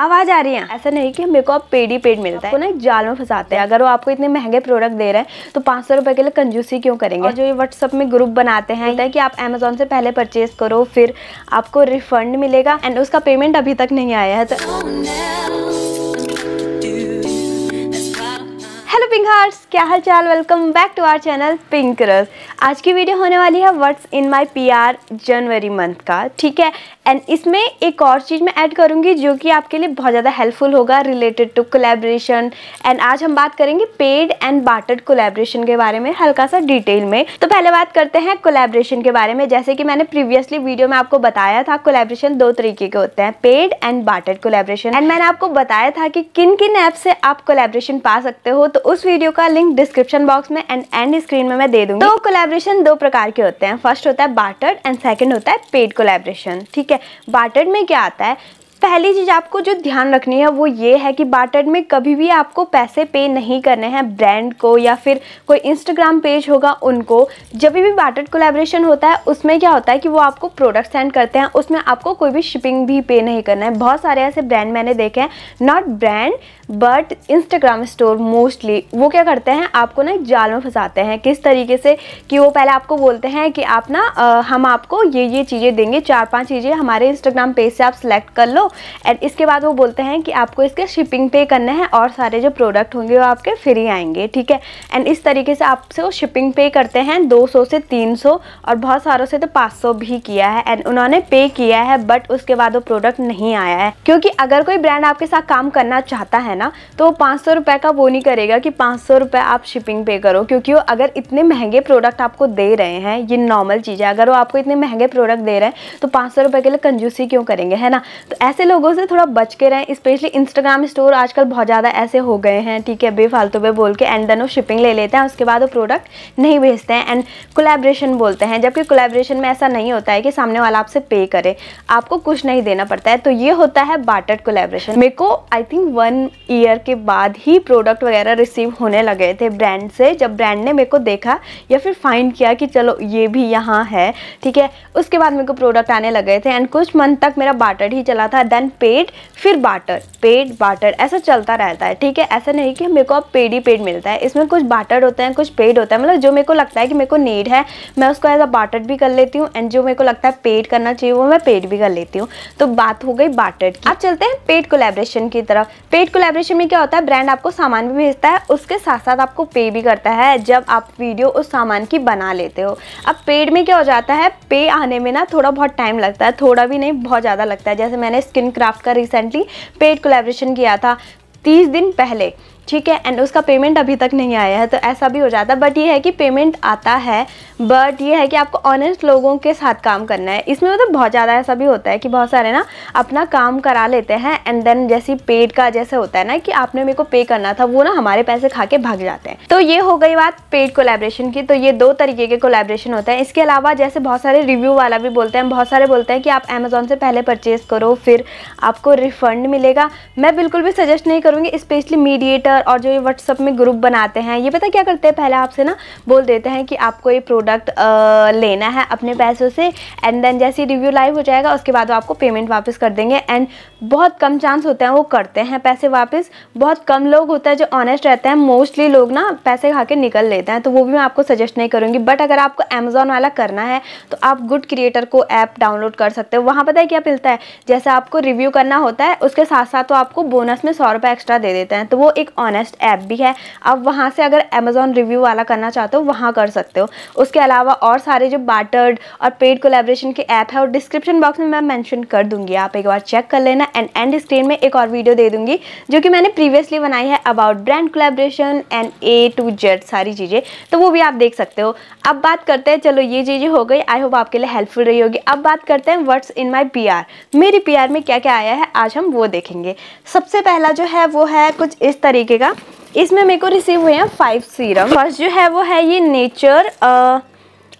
आवाज आ रही है ऐसा नहीं कि मेरे को आप पेड ही पेड मिलता है ना एक जाल में फंसाते हैं अगर वो आपको इतने महंगे प्रोडक्ट दे रहे हैं तो पाँच सौ रुपए के लिए कंजूसी क्यों करेंगे और जो ये व्हाट्सअप में ग्रुप बनाते हैं कि आप अमेजोन से पहले परचेज करो फिर आपको रिफंड मिलेगा एंड उसका पेमेंट अभी तक नहीं आया है तो हेलो पिंक हार्ट्स क्या हाल चाल welcome back to our channel pink रस आज की वीडियो होने वाली है what's in my PR January month का ठीक है एंड इसमें एक और चीज़ मैं ऐड करूँगी जो कि आपके लिए बहुत ज़्यादा हेल्पफुल होगा रिलेटेड टू कोलेब्रेशन एंड आज हम बात करेंगे पेड एंड बाटर्ड कोलेब्रेशन के बारे में हल्का सा डिटेल में तो पहले बात करते हैं कोलेब्रेशन के बारे में जैसे कि मैंने प्रीवियसली वीडियो में आपको बताया था कोलेब्रेशन दो तरीके के होते हैं paid and bartered collaboration and मैंने आपको बताया था कि किन किन ऐप से आप कोलेब्रेशन पा सकते हो तो उस वीडियो का लिंक डिस्क्रिप्शन बॉक्स में एंड एंड स्क्रीन में मैं दे दूँगी तो कोलेब्रेशन दो प्रकार के होते हैं फर्स्ट होता है बाटर्ड एंड सेकेंड होता है पेड कोलेब्रेशन ठीक है है बाटर में क्या आता है पहली चीज़ आपको जो ध्यान रखनी है वो ये है कि बार्टर में कभी भी आपको पैसे पे नहीं करने हैं ब्रांड को या फिर कोई इंस्टाग्राम पेज होगा उनको जब भी बार्टर कोलेब्रेशन होता है उसमें क्या होता है कि वो आपको प्रोडक्ट सेंड करते हैं उसमें आपको कोई भी शिपिंग भी पे नहीं करना है बहुत सारे ऐसे ब्रांड मैंने देखे हैं not brand but Instagram store mostly वो क्या करते हैं आपको ना एक जाल में फंसाते हैं किस तरीके से कि वो पहले आपको बोलते हैं कि आप ना हम आपको ये ये चीज़ें देंगे चार पाँच चीज़ें हमारे इंस्टाग्राम पेज से आप सेलेक्ट कर लो एंड इसके बाद वो बोलते हैं कि आपको इसके शिपिंग पे करना है और सारे जो प्रोडक्ट होंगे वो आपके फ्री आएंगे ठीक है एंड इस तरीके से आपसे वो शिपिंग पे करते हैं 200 से 300 और बहुत सारों से तो 500 भी किया है एंड उन्होंने पे किया है बट उसके बाद वो प्रोडक्ट नहीं आया है क्योंकि अगर कोई ब्रांड आपके साथ काम करना चाहता है ना तो पाँच सौ का वो नहीं करेगा कि पाँच सौ आप शिपिंग पे करो क्योंकि वो अगर इतने महंगे प्रोडक्ट आपको दे रहे हैं ये नॉर्मल चीज़ है अगर वो आपको इतने महंगे प्रोडक्ट दे रहे हैं तो पाँच सौ के लिए कंजूसी क्यों करेंगे है ना तो ऐसे ऐसे लोगों से थोड़ा बच के रहें स्पेशली इंस्टाग्राम स्टोर आजकल बहुत ज़्यादा ऐसे हो गए हैं ठीक है बेफालतू में बोल के एंड देन वो शिपिंग ले लेते हैं उसके बाद वो प्रोडक्ट नहीं भेजते हैं एंड कोलेब्रेशन बोलते हैं जबकि कोलेब्रेशन में ऐसा नहीं होता है कि सामने वाला आपसे पे करे आपको कुछ नहीं देना पड़ता है तो ये होता है बाटर कोलेब्रेशन मेरे को आई थिंक वन ईयर के बाद ही प्रोडक्ट वगैरह रिसीव होने लगे थे ब्रांड से जब ब्रांड ने मेरे को देखा या फिर फाइंड किया कि चलो ये भी यहाँ है ठीक है उसके बाद मेरे को प्रोडक्ट आने लगे थे एंड कुछ मंथ तक मेरा बाटर ही चला था देन पेड फिर बाटर पेड बाटर ऐसा चलता रहता है ठीक है ऐसा नहीं कि मेरे को अब पेड ही पेड मिलता है इसमें कुछ बाटर होते हैं कुछ पेड होता है मतलब जो मेरे को लगता है कि मेरे को नीड है मैं उसको एज अ बाटर भी कर लेती हूँ एंड जो मेरे को लगता है पेड करना चाहिए वो मैं पेड भी कर लेती हूँ तो बात हो गई बाटर की अब चलते हैं पेड कोलेब्रेशन की तरफ पेड कोलेब्रेशन में क्या होता है ब्रांड आपको सामान भी भेजता है उसके साथ साथ आपको पे भी करता है जब आप वीडियो उस सामान की बना लेते हो अब पेड में क्या हो जाता है पे आने में ना थोड़ा बहुत टाइम लगता है थोड़ा भी नहीं बहुत ज़्यादा लगता है जैसे मैंने स्किन क्राफ्ट का रिसेंटली पेड कोलेब्रेशन किया था तीस दिन पहले ठीक है एंड उसका पेमेंट अभी तक नहीं आया है तो ऐसा भी हो जाता है बट ये है कि पेमेंट आता है बट ये है कि आपको ऑनेस्ट लोगों के साथ काम करना है इसमें मतलब बहुत ज़्यादा ऐसा भी होता है कि बहुत सारे ना अपना काम करा लेते हैं एंड देन जैसे पेड का जैसे होता है ना कि आपने मेरे को पे करना था वो ना हमारे पैसे खा के भाग जाते हैं तो ये हो गई बात पेड कोलेब्रेशन की तो ये दो तरीके के कोलेब्रेशन होते हैं इसके अलावा जैसे बहुत सारे रिव्यू वाला भी बोलते हैं बहुत सारे बोलते हैं कि आप अमेज़ोन से पहले परचेज़ करो फिर आपको रिफ़ंड मिलेगा मैं बिल्कुल भी सजेस्ट नहीं करूँगी स्पेशली मीडिएटर और जो ये व्हाट्सअप में ग्रुप बनाते हैं ये पता क्या करते हैं पहले आपसे ना बोल देते हैं कि आपको ये प्रोडक्ट लेना है अपने पैसों से एंड देन जैसे रिव्यू लाइव हो जाएगा उसके बाद वो आपको पेमेंट वापस कर देंगे एंड बहुत कम चांस होते हैं वो करते हैं पैसे वापस बहुत कम लोग होता है जो ऑनेस्ट रहते हैं मोस्टली लोग ना पैसे खा के निकल लेते हैं तो वो भी मैं आपको सजेस्ट नहीं करूँगी बट अगर आपको अमेज़ोन वाला करना है तो आप गुड क्रिएटर को ऐप डाउनलोड कर सकते हो वहाँ पता है क्या मिलता है जैसे आपको रिव्यू करना होता है उसके साथ साथ वो आपको बोनस में सौ रुपये एक्स्ट्रा दे देते हैं तो वो एक ऑनेस्ट ऐप भी है आप वहाँ से अगर अमेजोन रिव्यू वाला करना चाहते हो वहाँ कर सकते हो उसके अलावा और सारे जो बार्टर्ड और पेड कोलेब्रेशन के ऐप है और डिस्क्रिप्शन बॉक्स में मैं मैंशन कर दूँगी आप एक बार चेक कर लेना एंड एंड स्क्रीन में एक और वीडियो दे दूँगी जो कि मैंने प्रीवियसली बनाई है about brand collaboration and A to Z सारी चीज़ें तो वो भी आप देख सकते हो अब बात करते हैं चलो ये चीज़ें हो गई आई होप आपके लिए हेल्पफुल रही होगी अब बात करते हैं वर्ड्स इन माई पी मेरी पी में क्या क्या आया है आज हम वो देखेंगे सबसे पहला जो है वो है कुछ इस तरीके देखिएगा इसमें मेरे को रिसीव हुए हैं फाइव सीरम फर्स्ट जो है वो है ये नेचर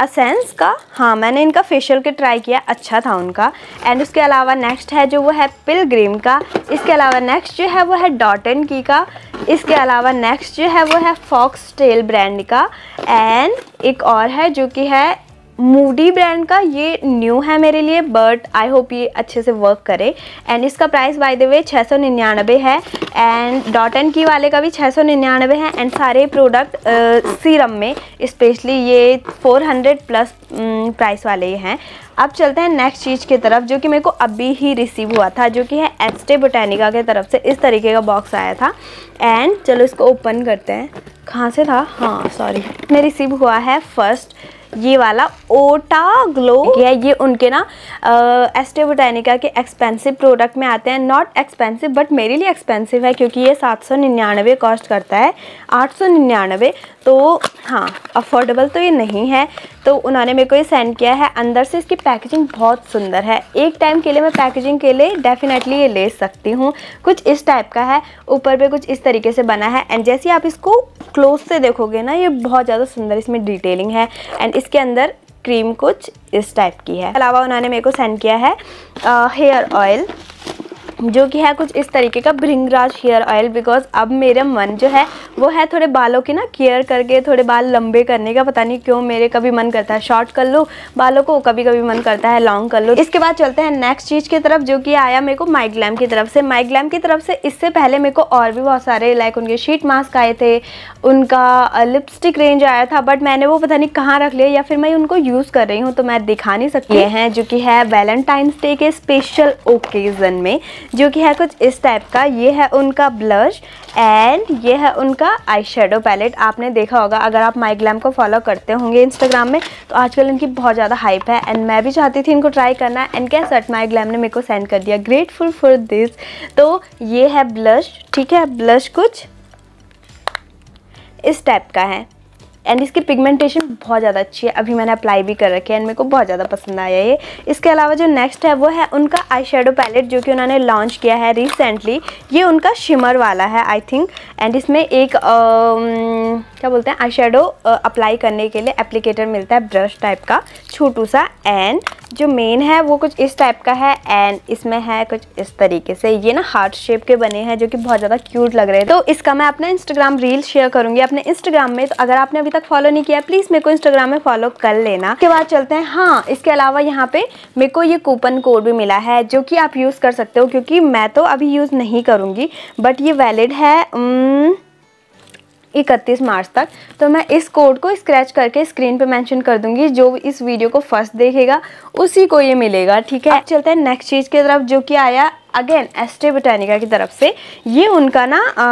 असेंस uh, का हाँ मैंने इनका फेशियल के ट्राई किया अच्छा था उनका एंड उसके अलावा नेक्स्ट है जो वो है पिल का इसके अलावा नेक्स्ट जो है वो है डॉट एंड की का इसके अलावा नेक्स्ट जो है वो है फॉक्स टेल ब्रांड का एंड एक और है जो कि है मूडी ब्रांड का ये न्यू है मेरे लिए बट आई होप ये अच्छे से वर्क करे एंड इसका प्राइस बाय द वे छः सौ निन्यानवे है एंड डॉट एंड की वाले का भी छः सौ निन्यानवे है एंड सारे प्रोडक्ट सीरम में स्पेशली ये फोर हंड्रेड प्लस प्राइस वाले हैं अब चलते हैं नेक्स्ट चीज़ की तरफ जो कि मेरे को अभी ही रिसीव हुआ था जो कि है एस्टे बोटेनिका के तरफ से इस तरीके का बॉक्स आया था एंड चलो इसको ओपन करते हैं कहाँ से था हाँ सॉरी मैं रिसीव हुआ है फर्स्ट ये वाला ओटा ग्लो है ये उनके ना एस्टे बोटैनिका के एक्सपेंसिव प्रोडक्ट में आते हैं नॉट एक्सपेंसिव बट मेरे लिए एक्सपेंसिव है क्योंकि ये सात सौ निन्यानवे कॉस्ट करता है आठ सौ निन्यानवे तो हाँ अफोर्डेबल तो ये नहीं है तो उन्होंने मेरे को ये सेंड किया है अंदर से इसकी पैकेजिंग बहुत सुंदर है एक टाइम के लिए मैं पैकेजिंग के लिए डेफिनेटली ये ले सकती हूँ कुछ इस टाइप का है ऊपर पर कुछ इस तरीके से बना है एंड जैसे आप इसको क्लोज से देखोगे ना ये बहुत ज़्यादा सुंदर इसमें डिटेलिंग है एंड इस इसके अंदर क्रीम कुछ इस टाइप की है अलावा उन्होंने मेरे को सेंड किया है हेयर ऑयल जो कि है कुछ इस तरीके का भृंगराज हेयर ऑयल बिकॉज अब मेरा मन जो है वो है थोड़े बालों की ना केयर करके थोड़े बाल लंबे करने का पता नहीं क्यों मेरे कभी मन करता है शॉर्ट कर लो बालों को कभी कभी मन करता है लॉन्ग कर लो इसके बाद चलते हैं नेक्स्ट चीज़ की तरफ जो कि आया मेरे को माइग्लैम की तरफ से माइग्लैम की तरफ से इससे पहले मेरे को और भी बहुत सारे लाइक उनके शीट मास्क आए थे उनका लिपस्टिक रेंज आया था बट मैंने वो पता नहीं कहाँ रख लिया या फिर मैं उनको यूज़ कर रही हूँ तो मैं दिखा नहीं सकती हम्म। हैं जो कि है वैलेंटाइंस डे के स्पेशल ओकेज़न में जो कि है कुछ इस टाइप का ये है उनका ब्लश एंड ये है उनका आई शेडो पैलेट आपने देखा होगा अगर आप माई ग्लैम को फॉलो करते होंगे इंस्टाग्राम में तो आजकल इनकी बहुत ज़्यादा हाइप है एंड मैं भी चाहती थी इनको ट्राई करना एंड क्या सर्ट माई ग्लैम ने मेरे को सेंड कर दिया ग्रेटफुल फॉर दिस तो ये है ब्लश ठीक है ब्लश कुछ इस टाइप का है एंड इसकी पिगमेंटेशन बहुत ज़्यादा अच्छी है अभी मैंने अप्लाई भी कर रखी है एंड मेरे को बहुत ज़्यादा पसंद आया ये इसके अलावा जो नेक्स्ट है वो है उनका आई शेडो पैलेट जो कि उन्होंने लॉन्च किया है रिसेंटली ये उनका शिमर वाला है आई थिंक एंड इसमें एक क्या बोलते हैं आई अप्लाई करने के लिए एप्लीकेटर मिलता है ब्रश टाइप का छोटू सा एंड जो मेन है वो कुछ इस टाइप का है एंड इसमें है कुछ इस तरीके से ये ना हार्ट शेप के बने हैं जो कि बहुत ज़्यादा क्यूट लग रहे हैं तो इसका मैं अपना इंस्टाग्राम रील शेयर करूँगी अपने इंस्टाग्राम में तो अगर आपने अभी तक फॉलो नहीं किया प्लीज़ मेरे को इंस्टाग्राम में फॉलो कर लेना उसके बाद चलते हैं हाँ इसके अलावा यहाँ पे मेरे को ये कूपन कोड भी मिला है जो कि आप यूज़ कर सकते हो क्योंकि मैं तो अभी यूज़ नहीं करूँगी बट ये वैलिड है इकतीस मार्च तक तो मैं इस कोड को स्क्रैच करके स्क्रीन पे मेंशन कर दूंगी जो इस वीडियो को फर्स्ट देखेगा उसी को ये मिलेगा ठीक है चलते हैं नेक्स्ट चीज़ की तरफ जो कि आया अगेन एस्टे बोटेनिका की तरफ से ये उनका ना आ,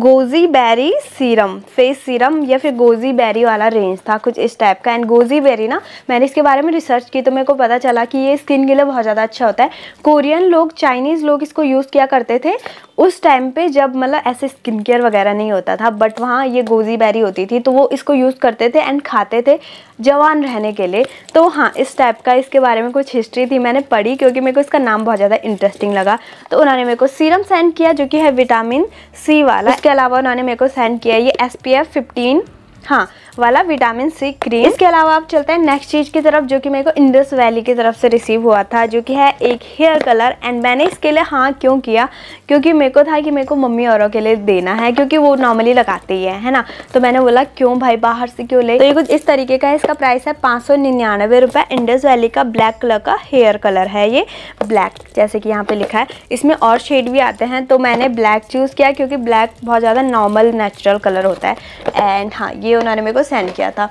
goji berry serum face serum या फिर गोजी बेरी वाला रेंज था कुछ इस टाइप का एंड गोजी बेरी ना मैंने इसके बारे में रिसर्च की तो मेरे को पता चला कि ये स्किन के लिए बहुत ज़्यादा अच्छा होता है कोरियन लोग चाइनीज़ लोग इसको यूज़ किया करते थे उस टाइम पे जब मतलब ऐसे स्किन केयर वगैरह नहीं होता था बट वहाँ ये गोजी बैरी होती थी तो वो इसको यूज़ करते थे एंड खाते थे जवान रहने के लिए तो हाँ इस टाइप का इसके बारे में कुछ हिस्ट्री थी मैंने पढ़ी क्योंकि मेरे को इसका नाम बहुत ज़्यादा इंटरेस्टिंग लगा तो उन्होंने मेरे को सीरम सेंड किया जो कि है विटामिन सी वाला इसके अलावा उन्होंने मेरे को सेंड किया ये एस पी एफ फिफ्टीन हाँ वाला विटामिन सी क्रीम इसके अलावा आप चलते हैं नेक्स्ट चीज़ की तरफ जो कि मेरे को इंडस वैली की तरफ से रिसीव हुआ था जो कि है एक हेयर कलर एंड मैंने इसके लिए हाँ क्यों किया क्योंकि मेरे को था कि मेरे को मम्मी औरों के लिए देना है क्योंकि वो नॉर्मली लगाते ही है, है ना तो मैंने बोला क्यों भाई बाहर से क्यों ले तो ये कुछ इस तरीके का है इसका प्राइस है पाँच सौ निन्यानवे इंडस वैली का ब्लैक कलर का हेयर कलर है ये ब्लैक जैसे कि यहाँ पे लिखा है इसमें और शेड भी आते हैं तो मैंने ब्लैक चूज़ किया क्योंकि ब्लैक बहुत ज़्यादा नॉर्मल नेचुरल कलर होता है एंड हाँ ये उन्होंने मेरे को सेंड किया था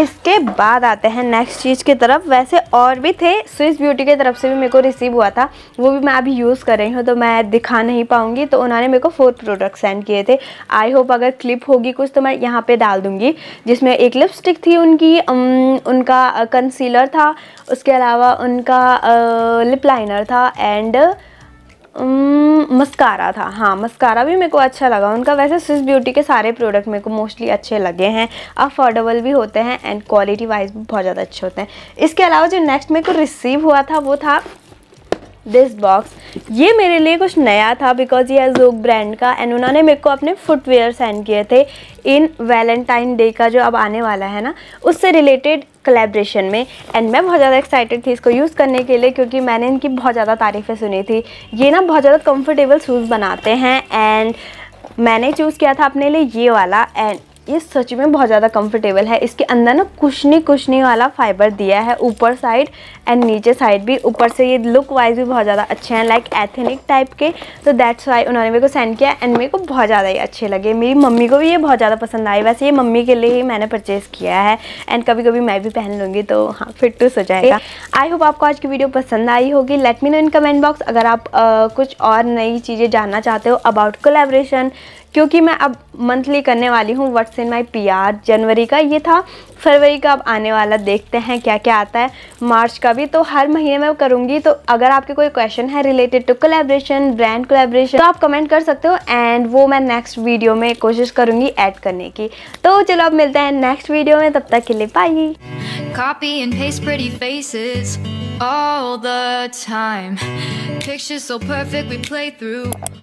इसके बाद आते हैं नेक्स्ट चीज़ की तरफ वैसे और भी थे स्विस ब्यूटी की तरफ से भी मेरे को रिसीव हुआ था वो भी मैं अभी यूज़ कर रही हूँ तो मैं दिखा नहीं पाऊँगी तो उन्होंने मेरे को फोर प्रोडक्ट सेंड किए थे आई होप अगर क्लिप होगी कुछ तो मैं यहाँ पे डाल दूँगी जिसमें एक लिपस्टिक थी उनकी उनका कंसीलर था उसके अलावा उनका लिप लाइनर था एंड मस्कारा था हाँ मस्कारा भी मेरे को अच्छा लगा उनका वैसे स्विस ब्यूटी के सारे प्रोडक्ट मेरे को मोस्टली अच्छे लगे हैं अफोर्डेबल भी होते हैं एंड क्वालिटी वाइज भी बहुत ज़्यादा अच्छे होते हैं इसके अलावा जो नेक्स्ट मेरे को रिसीव हुआ था वो था दिस बॉक्स ये मेरे लिए कुछ नया था बिकॉज ये है जोक ब्रांड का एंड उन्होंने मेरे को अपने फुटवेयर सेंड किए थे इन वैलेंटाइन डे का जो अब आने वाला है ना उससे रिलेटेड कलेब्रेशन में एंड मैं बहुत ज़्यादा एक्साइटेड थी इसको यूज़ करने के लिए क्योंकि मैंने इनकी बहुत ज़्यादा तारीफ़ें सुनी थी ये ना बहुत ज़्यादा कम्फर्टेबल शूज़ बनाते हैं एंड मैंने चूज़ किया था अपने लिए ये वाला एंड ये सच में बहुत ज़्यादा कंफर्टेबल है इसके अंदर ना कुशनी कुशनी वाला फाइबर दिया है ऊपर साइड एंड नीचे साइड भी ऊपर से ये लुक वाइज भी बहुत ज़्यादा अच्छे हैं लाइक एथेनिक टाइप के तो दैट्स वाई उन्होंने मेरे को सेंड किया एंड मेरे को बहुत ज़्यादा ही अच्छे लगे मेरी मम्मी को भी ये बहुत ज़्यादा पसंद आई वैसे ये मम्मी के लिए ही मैंने परचेज़ किया है एंड कभी कभी मैं भी पहन लूँगी तो हाँ फिट टू तो सो जाएगा आई होप आपको आज की वीडियो पसंद आई होगी let me know in comment box अगर आप कुछ और नई चीज़ें जानना चाहते हो अबाउट कोलेब्रेशन क्योंकि मैं अब मंथली करने वाली हूँ व्हाट्स इन माई पी जनवरी का ये था फरवरी का अब आने वाला देखते हैं क्या क्या आता है मार्च का भी तो हर महीने में करूँगी तो अगर आपके कोई क्वेश्चन है related to collaboration brand collaboration तो आप कमेंट कर सकते हो एंड वो मैं नेक्स्ट वीडियो में कोशिश करूँगी ऐड करने की तो चलो अब मिलते हैं नेक्स्ट वीडियो में तब तक के लिए bye Copy and paste pretty faces all the time. Pictures so perfect we play through.